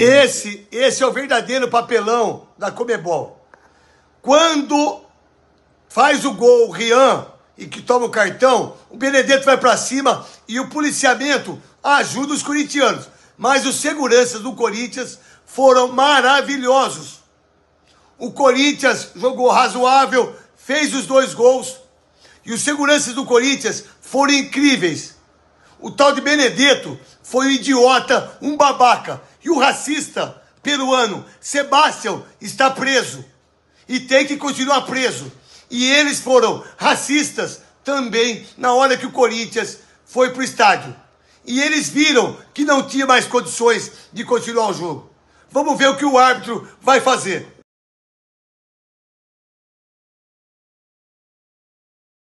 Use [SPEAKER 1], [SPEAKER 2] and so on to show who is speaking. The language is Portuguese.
[SPEAKER 1] Esse, esse é o verdadeiro papelão da Comebol. Quando faz o gol o Rian e que toma o cartão, o Benedetto vai para cima e o policiamento ajuda os corintianos. Mas os seguranças do Corinthians foram maravilhosos. O Corinthians jogou razoável, fez os dois gols. E os seguranças do Corinthians foram incríveis. O tal de Benedetto foi um idiota, um babaca. E o racista peruano Sebastião está preso e tem que continuar preso. E eles foram racistas também na hora que o Corinthians foi para o estádio. E eles viram que não tinha mais condições de continuar o jogo. Vamos ver o que o árbitro vai fazer.